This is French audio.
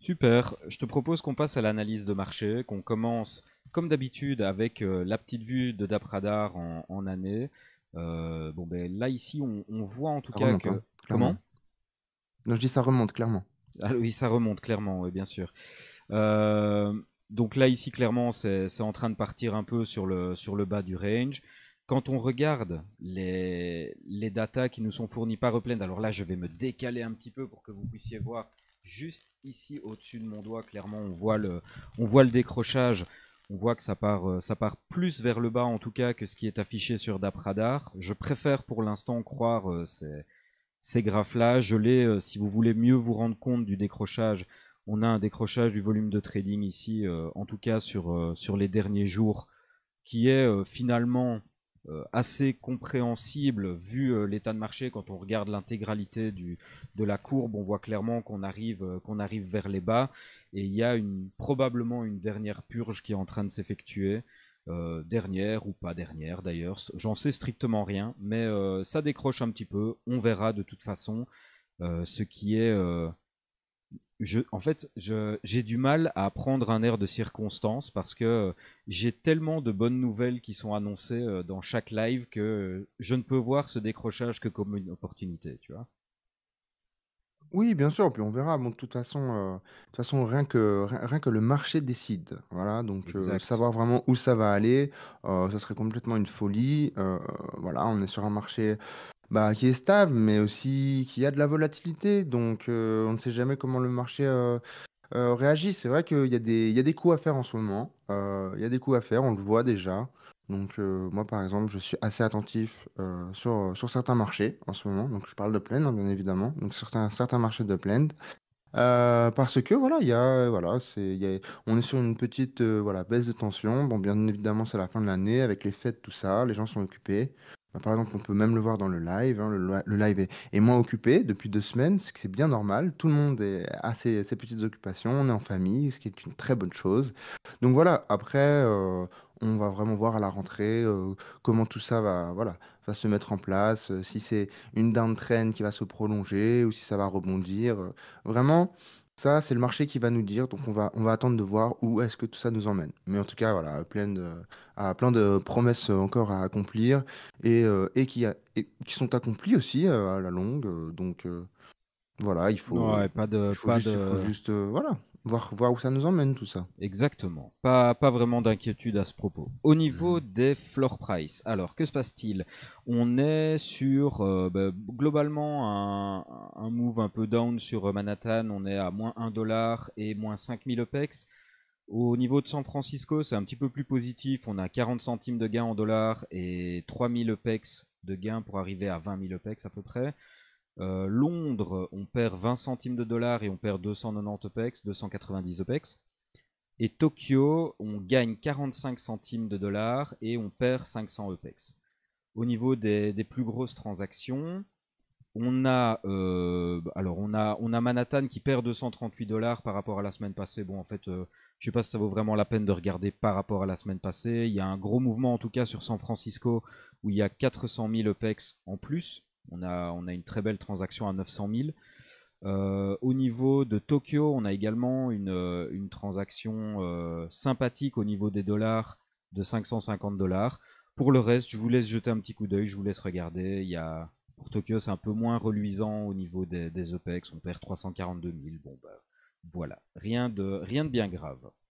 Super, je te propose qu'on passe à l'analyse de marché, qu'on commence comme d'habitude avec euh, la petite vue de DAPRADAR en, en année. Euh, bon ben là ici on, voit en tout cas que... Hein, comment Non je dis ça remonte clairement. Ah oui ça remonte clairement, oui, bien sûr. Euh, donc là ici clairement c'est en train de partir un peu sur le, bas du range. Quand on regarde les, les datas qui nous sont fournies par Upland, alors là je vais me décaler un petit peu pour que vous puissiez voir juste ici au-dessus de mon doigt, clairement, on voit le, on voit le décrochage. On voit que ça part, euh, ça part plus vers le bas en tout cas que ce qui est affiché sur DAPRADAR. Je préfère pour l'instant croire euh, ces, graphes-là. Je l'ai, euh, si vous voulez mieux vous rendre compte du décrochage, on a un décrochage du volume de trading ici, en tout cas sur, sur les derniers jours, qui est finalement euh, assez compréhensible vu euh, l'état de marché. Quand on regarde l'intégralité de la courbe, on voit clairement qu'on arrive, euh, qu'on arrive vers les bas. Et il y a une, probablement une dernière purge qui est en train de s'effectuer. dernière ou pas dernière d'ailleurs, j'en sais strictement rien, mais ça décroche un petit peu, on verra de toute façon, ce qui est en fait, j'ai du mal à prendre un air de circonstance parce que euh, j'ai tellement de bonnes nouvelles qui sont annoncées euh, dans chaque live que euh, je ne peux voir ce décrochage que comme une opportunité, tu vois. Oui, bien sûr, puis on verra. Bon, de toute façon, de façon rien, que, rien, que le marché décide. Voilà, donc savoir vraiment où ça va aller, ce ça serait complètement une folie. voilà, on est sur un marché bah, qui est stable, mais aussi qui a de la volatilité. Donc, euh, on ne sait jamais comment le marché, euh, euh, réagit. C'est vrai qu'il y a des il y a des coups à faire en ce moment. il y a des coups à faire, on le voit déjà. Donc, moi, par exemple, je suis assez attentif, sur, sur certains marchés en ce moment. Donc je parle de plaine, hein, bien évidemment. Donc certains certains marchés de plaine, parce que voilà, il y a, voilà, c'est on est sur une petite, voilà, baisse de tension. Bon, bien évidemment, c'est la fin de l'année avec les fêtes, tout ça, les gens sont occupés. Bah, par exemple, on peut même le voir dans le live, hein, le live est moins occupé depuis deux semaines, ce qui c'est bien normal. Tout le monde a ses petites occupations, on est en famille, ce qui est une très bonne chose. Donc voilà, après, euh, on va vraiment voir à la rentrée, euh, comment tout ça va voilà, va se mettre en place, euh, si c'est une downtrend qui va se prolonger ou si ça va rebondir, vraiment ça, c'est le marché qui va nous dire, donc on va, on va attendre de voir où est-ce que tout ça nous emmène. Mais en tout cas, voilà, plein de, à plein de promesses encore à accomplir et, euh, qui, qui sont accomplies aussi euh, à la longue. Euh, donc voilà, il faut, pas de, juste, voilà voir, voir où ça nous emmène tout ça. Exactement. Pas, pas vraiment d'inquiétude à ce propos. Au niveau des floor price, alors que se passe-t-il On est sur euh, bah, globalement un, un, move un peu down sur euh, Manhattan. On est à moins 1 dollar et moins 5000 OPEX. Au niveau de San Francisco, c'est un petit peu plus positif. On a 40 centimes de gain en dollars et 3000 OPEX de gain pour arriver à 20 000 OPEX à peu près. Euh, Londres, on perd 20 centimes de dollars et on perd 290 OPEX, 290 Et Tokyo, on gagne 45 centimes de dollars et on perd 500 EPEX. Au niveau des, plus grosses transactions, on a, euh, alors on, a, on a Manhattan qui perd 238 dollars par rapport à la semaine passée. Bon, en fait, euh, je ne sais pas si ça vaut vraiment la peine de regarder par rapport à la semaine passée. Il y a un gros mouvement en tout cas sur San Francisco où il y a 400 000 EPEX en plus. On a, on a une très belle transaction à 900 000. Euh, au niveau de Tokyo, on a également une, euh, transaction euh, sympathique au niveau des dollars de 550 dollars. Pour le reste, je vous laisse jeter un petit coup d'œil, je vous laisse regarder. Il pour Tokyo, c'est un peu moins reluisant au niveau des, OPEX. On perd 342 000. Bon, bah, voilà. Rien de, rien de bien grave.